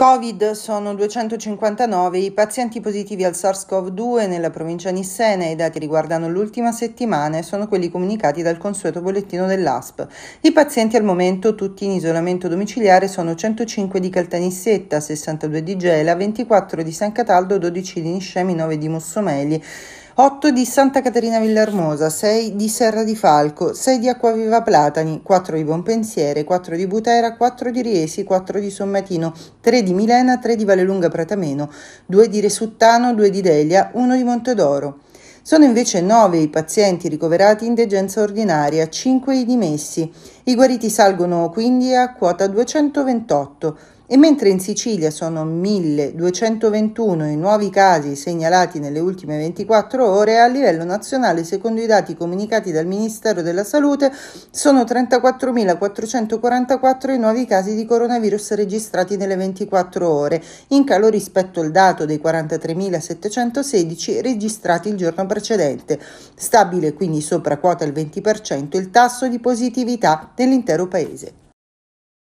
Covid sono 259 i pazienti positivi al SARS-CoV-2 nella provincia nissena e i dati riguardano l'ultima settimana e sono quelli comunicati dal consueto bollettino dell'ASP. I pazienti al momento, tutti in isolamento domiciliare, sono 105 di Caltanissetta, 62 di Gela, 24 di San Cataldo, 12 di Niscemi, 9 di Mussomeli. 8 di Santa Caterina Villarmosa, 6 di Serra di Falco, 6 di Acquaviva Platani, 4 di Bonpensiere, 4 di Butera, 4 di Riesi, 4 di Sommatino, 3 di Milena, 3 di Vallelunga Pratameno, 2 di Resuttano, 2 di Delia, 1 di Montedoro. Sono invece 9 i pazienti ricoverati in degenza ordinaria, 5 i dimessi. I guariti salgono quindi a quota 228 e mentre in Sicilia sono 1221 i nuovi casi segnalati nelle ultime 24 ore, a livello nazionale, secondo i dati comunicati dal Ministero della Salute, sono 34.444 i nuovi casi di coronavirus registrati nelle 24 ore, in calo rispetto al dato dei 43.716 registrati il giorno precedente, stabile quindi sopra quota il 20% il tasso di positività dell'intero Paese.